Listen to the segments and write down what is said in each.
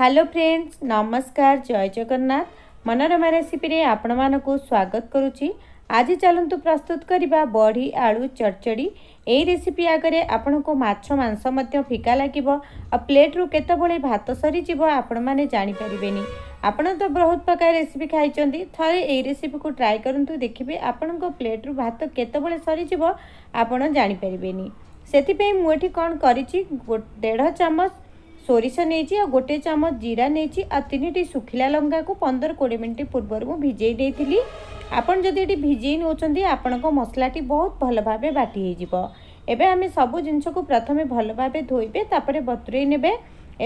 hello friends নমস্কার জয় জগন্নাথ মনোরমা রেসিপিরে আপনার স্বাগত করুছি আজ চালু প্রস্তুত করা বড়ি আলু চড়চড়ি এই রেসিপি আগে আপনার মাছ মাংস ফিকা লাগিব আ্লেট্রু কেতবে ভাত সরিযোগ আপনার জাঁপারে আপনার তো বহুত প্রকার রেসিপি খাইছেন থাকে এই রেসিপি কু ট্রাই করতু দেখবে আপনার প্লেট্রু ভাত কেতবে সরিযোগ আপনার জাঁপারে সেপাই মু এটি কম করেছি দেড় চামচ ସୋରିଷ ନେଇଛି ଆଉ ଗୋଟେ ଚାମଚ ଜିରା ନେଇଛି ଆଉ ତିନିଟି ଶୁଖିଲା ଲଙ୍କାକୁ ପନ୍ଦର କୋଡ଼ିଏ ମିନିଟ୍ ପୂର୍ବରୁ ମୁଁ ଭିଜେଇ ଦେଇଥିଲି ଆପଣ ଯଦି ଏଠି ଭିଜେଇ ନେଉଛନ୍ତି ଆପଣଙ୍କ ମସଲାଟି ବହୁତ ଭଲ ଭାବେ ବାଟି ହୋଇଯିବ ଏବେ ଆମେ ସବୁ ଜିନିଷକୁ ପ୍ରଥମେ ଭଲ ଭାବେ ଧୋଇବେ ତାପରେ ବତୁରେଇ ନେବେ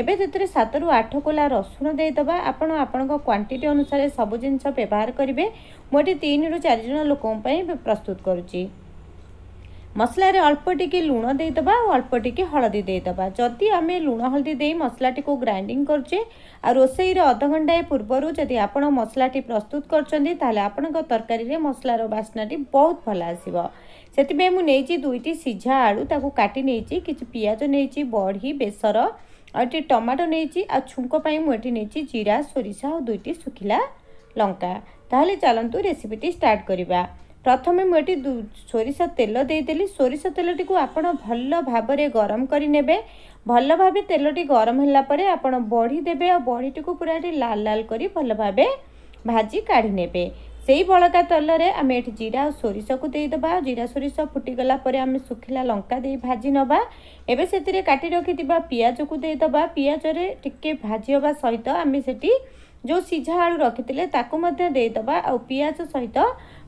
ଏବେ ସେଥିରେ ସାତରୁ ଆଠ କୋଲା ରସୁଣ ଦେଇଦେବା ଆପଣ ଆପଣଙ୍କ କ୍ୱାଣ୍ଟିଟି ଅନୁସାରେ ସବୁ ଜିନିଷ ବ୍ୟବହାର କରିବେ ମୁଁ ଏଠି ତିନିରୁ ଚାରିଜଣ ଲୋକଙ୍କ ପାଇଁ ପ୍ରସ୍ତୁତ କରୁଛି मसल अल्पट् लुण दिदे आउ अल्पट् हलदीदे जति आमे लुण हलदी मसलाटी ग्राइडिङ गर्छु आउ रोसै र अध घन्टा पूर्व आउँछ मसलाटी प्रस्तुत गर्छ त आपणको तरकारी मसलार बास्नाट बहुत भल आसपी म दुईटी सिझा आलु त काटि कि पिया बढी बेसर आउँठ टमाटोले आउँछ जिरा सोरिषा अ दुईटी शुख्ला स्टार्ट तासिपिटाटको ପ୍ରଥମେ ମୁଁ ଏଠି ସୋରିଷ ତେଲ ଦେଇଦେଲି ସୋରିଷ ତେଲଟିକୁ ଆପଣ ଭଲ ଭାବରେ ଗରମ କରିନେବେ ଭଲ ଭାବେ ତେଲଟି ଗରମ ହେଲା ପରେ ଆପଣ ବଢି ଦେବେ ଆଉ ବଢିଟିକୁ ପୁରା ଏଠି ଲାଲ ଲାଲ କରି ଭଲ ଭାବେ ଭାଜି କାଢ଼ି ନେବେ ସେଇ ବଳକା ତେଲରେ ଆମେ ଏଠି ଜିରା ଆଉ ସୋରିଷକୁ ଦେଇଦେବା ଜିରା ସୋରିଷ ଫୁଟିଗଲା ପରେ ଆମେ ଶୁଖିଲା ଲଙ୍କା ଦେଇ ଭାଜି ନେବା ଏବେ ସେଥିରେ କାଟି ରଖିଥିବା ପିଆଜକୁ ଦେଇଦେବା ପିଆଜରେ ଟିକେ ଭାଜି ହେବା ସହିତ ଆମେ ସେଠି ଯେଉଁ ସିଝା ଆଳୁ ରଖିଥିଲେ ତାକୁ ମଧ୍ୟ ଦେଇଦେବା ଆଉ ପିଆଜ ସହିତ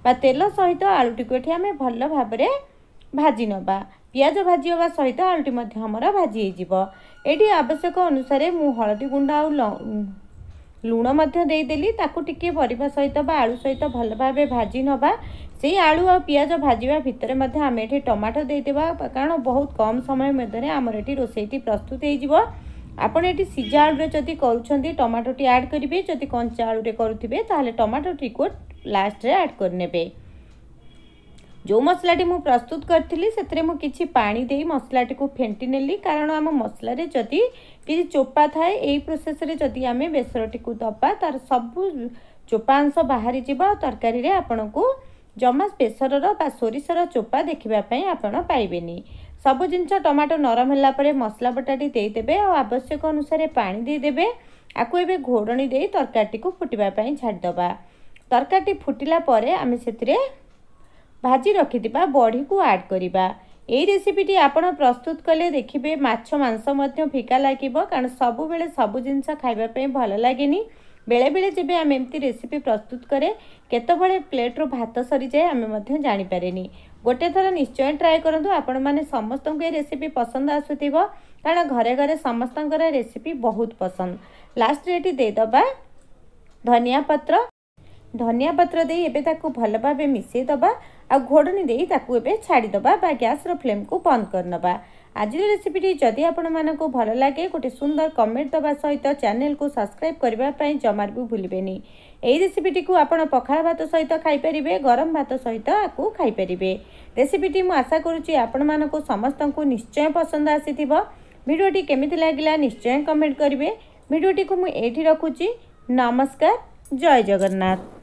ବା ତେଲ ସହିତ ଆଳୁଟିକୁ ଏଠି ଆମେ ଭଲ ଭାବରେ ଭାଜି ନେବା ପିଆଜ ଭାଜି ହେବା ସହିତ ଆଳୁଟି ମଧ୍ୟ ଆମର ଭାଜି ହେଇଯିବ ଏଠି ଆବଶ୍ୟକ ଅନୁସାରେ ମୁଁ ହଳଦୀ ଗୁଣ୍ଡ ଆଉ ଲୁଣ ମଧ୍ୟ ଦେଇଦେଲି ତାକୁ ଟିକିଏ ପରିବା ସହିତ ବା ଆଳୁ ସହିତ ଭଲ ଭାବେ ଭାଜି ନେବା ସେଇ ଆଳୁ ଆଉ ପିଆଜ ଭାଜିବା ଭିତରେ ମଧ୍ୟ ଆମେ ଏଠି ଟମାଟୋ ଦେଇଦେବା କାରଣ ବହୁତ କମ୍ ସମୟ ମଧ୍ୟରେ ଆମର ଏଠି ରୋଷେଇଟି ପ୍ରସ୍ତୁତ ହେଇଯିବ ଆପଣ ଏଠି ସିଝା ଆଳୁରେ ଯଦି କରୁଛନ୍ତି ଟମାଟୋଟି ଆଡ଼୍ କରିବେ ଯଦି କଞ୍ଚା ଆଳୁରେ କରୁଥିବେ ତାହେଲେ ଟମାଟୋଟିକୁ ଲାଷ୍ଟରେ ଆଡ଼୍ କରିନେବେ ଯେଉଁ ମସଲାଟି ମୁଁ ପ୍ରସ୍ତୁତ କରିଥିଲି ସେଥିରେ ମୁଁ କିଛି ପାଣି ଦେଇ ମସଲାଟିକୁ ଫେଣ୍ଟି ନେଲି କାରଣ ଆମ ମସଲାରେ ଯଦି କିଛି ଚୋପା ଥାଏ ଏଇ ପ୍ରୋସେସ୍ରେ ଯଦି ଆମେ ବେସରଟିକୁ ଦେବା ତା'ର ସବୁ ଚୋପା ଅଂଶ ବାହାରିଯିବ ଆଉ ତରକାରୀରେ ଆପଣଙ୍କୁ ଜମା ବେସରର ବା ସୋରିଷର ଚୋପା ଦେଖିବା ପାଇଁ ଆପଣ ପାଇବେନି ସବୁ ଜିନିଷ ଟମାଟୋ ନରମ ହେଲା ପରେ ମସଲା ବଟାଟି ଦେଇଦେବେ ଆଉ ଆବଶ୍ୟକ ଅନୁସାରେ ପାଣି ଦେଇଦେବେ ଆକୁ ଏବେ ଘୋଡ଼ଣି ଦେଇ ତରକାରୀଟିକୁ ଫୁଟିବା ପାଇଁ ଛାଡ଼ିଦେବା ତରକାରୀଟି ଫୁଟିଲା ପରେ ଆମେ ସେଥିରେ ଭାଜି ରଖିଥିବା ବଢ଼ିକୁ ଆଡ଼୍ କରିବା ଏଇ ରେସିପିଟି ଆପଣ ପ୍ରସ୍ତୁତ କଲେ ଦେଖିବେ ମାଛ ମାଂସ ମଧ୍ୟ ଫିକା ଲାଗିବ କାରଣ ସବୁବେଳେ ସବୁ ଜିନିଷ ଖାଇବା ପାଇଁ ଭଲ ଲାଗେନି ବେଳେବେଳେ ଯେବେ ଆମେ ଏମିତି ରେସିପି ପ୍ରସ୍ତୁତ କରେ କେତେବେଳେ ପ୍ଲେଟ୍ରୁ ଭାତ ସରିଯାଏ ଆମେ ମଧ୍ୟ ଜାଣିପାରେନି ଗୋଟେ ଥର ନିଶ୍ଚୟ ଟ୍ରାଏ କରନ୍ତୁ ଆପଣମାନେ ସମସ୍ତଙ୍କୁ ଏ ରେସିପି ପସନ୍ଦ ଆସୁଥିବ କାରଣ ଘରେ ଘରେ ସମସ୍ତଙ୍କର ରେସିପି ବହୁତ ପସନ୍ଦ ଲାଷ୍ଟରେ ଏଠି ଦେଇଦେବା ଧନିଆ ପତ୍ର ଧନିଆ ପତ୍ର ଦେଇ ଏବେ ତାକୁ ଭଲ ଭାବେ ମିଶାଇଦେବା ଆଉ ଘୋଡ଼ଣି ଦେଇ ତାକୁ ଏବେ ଛାଡ଼ିଦେବା ବା ଗ୍ୟାସ୍ର ଫ୍ଲେମ୍କୁ ବନ୍ଦ କରିନେବା ଆଜିର ରେସିପିଟି ଯଦି ଆପଣମାନଙ୍କୁ ଭଲ ଲାଗେ ଗୋଟେ ସୁନ୍ଦର କମେଣ୍ଟ ଦେବା ସହିତ ଚ୍ୟାନେଲ୍କୁ ସବସ୍କ୍ରାଇବ୍ କରିବା ପାଇଁ ଜମାରୁ ବି ଭୁଲିବେନି ଏହି ରେସିପିଟିକୁ ଆପଣ ପଖାଳ ଭାତ ସହିତ ଖାଇପାରିବେ ଗରମ ଭାତ ସହିତ ଆକୁ ଖାଇପାରିବେ ରେସିପିଟି ମୁଁ ଆଶା କରୁଛି ଆପଣମାନଙ୍କୁ ସମସ୍ତଙ୍କୁ ନିଶ୍ଚୟ ପସନ୍ଦ ଆସିଥିବ ଭିଡ଼ିଓଟି କେମିତି ଲାଗିଲା ନିଶ୍ଚୟ କମେଣ୍ଟ କରିବେ ଭିଡ଼ିଓଟିକୁ ମୁଁ ଏଇଠି ରଖୁଛି ନମସ୍କାର ଜୟ ଜଗନ୍ନାଥ